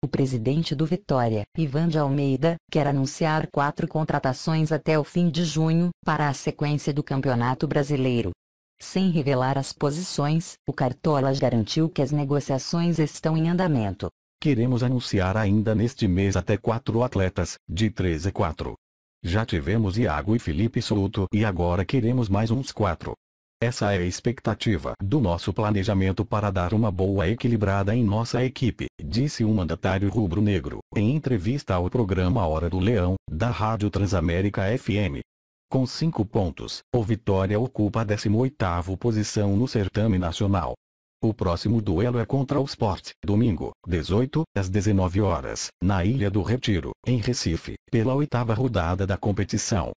O presidente do Vitória, Ivan de Almeida, quer anunciar quatro contratações até o fim de junho, para a sequência do Campeonato Brasileiro. Sem revelar as posições, o Cartolas garantiu que as negociações estão em andamento. Queremos anunciar ainda neste mês até quatro atletas, de 3 a 4. Já tivemos Iago e Felipe Souto e agora queremos mais uns quatro. Essa é a expectativa do nosso planejamento para dar uma boa equilibrada em nossa equipe, disse o um mandatário rubro-negro, em entrevista ao programa Hora do Leão, da Rádio Transamérica FM. Com cinco pontos, o Vitória ocupa a 18ª posição no certame nacional. O próximo duelo é contra o Sport, domingo, 18, às 19 horas, na Ilha do Retiro, em Recife, pela oitava rodada da competição.